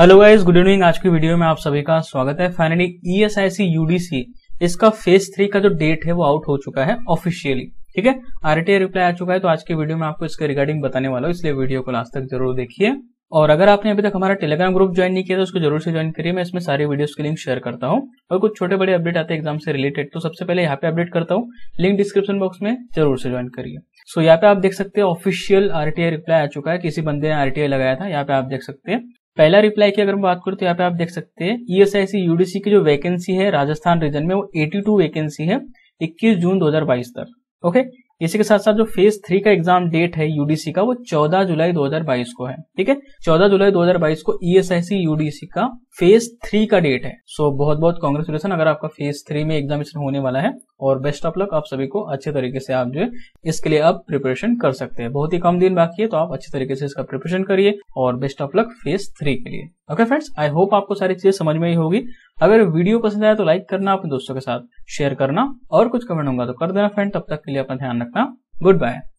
hello guys good evening आज की video में आप सभी का स्वागत है फाइनली ई एस यूडीसी इसका फेज थ्री का जो डेट है वो आउट हो चुका है ऑफिशियली ठीक है आरटीआई रिप्लाई आ चुका है तो आज की वीडियो में आपको इसके रिगार्डिंग बताने वाला हूँ इसलिए वीडियो को लास्ट तक जरूर देखिए और अगर आपने अभी तक हमारा टेलीग्राम ग्रुप ज्वाइन नहीं किया तो उसको जरूर से ज्वाइन करिए मैं इसमें सारी वीडियोस के लिंक शेयर करता हूँ और कुछ छोटे बड़े अपडेट आते हैं एग्जाम से रिलेटेड तो सबसे पहले यहाँ पे अपडेट करता हूँ लिंक डिस्क्रिप्शन बॉक्स में जरूर से ज्वाइन करिए सो यहाँ पे आप देख सकते हैं ऑफिशियल आरटीआई रिप्लाई आ चुका है किसी बंदे ने आरटीआई लगाया था यहाँ पे आप देख सकते हैं पहला रिप्लाई की अगर हम बात करूँ तो यहाँ पे आप देख सकते हैं ईएसआईसी e यूडीसी की जो वैकेंसी है राजस्थान रीजन में वो 82 वैकेंसी है 21 जून 2022 तक ओके इसी के साथ साथ जो फेज थ्री का एग्जाम डेट है यूडीसी का वो 14 जुलाई 2022 को है ठीक है 14 जुलाई 2022 को ईएसआईसी e यूडीसी का फेज थ्री का डेट है सो so, बहुत बहुत कॉन्ग्रेचुलेसन अगर आपका फेज थ्री में एग्जामिनेशन होने वाला है और बेस्ट ऑफ लक आप सभी को अच्छे तरीके से आप जो है इसके लिए आप प्रिपरेशन कर सकते हैं बहुत ही कम दिन बाकी है तो आप अच्छे तरीके से इसका प्रिपरेशन करिए और best of luck phase three के लिए ओके फ्रेंड्स आई होप आपको सारी चीजें समझ में ही होगी अगर वीडियो पसंद आया तो लाइक करना अपने दोस्तों के साथ शेयर करना और कुछ कमेंट होगा तो कर देना फ्रेंड तब तक के लिए अपना ध्यान रखना गुड बाय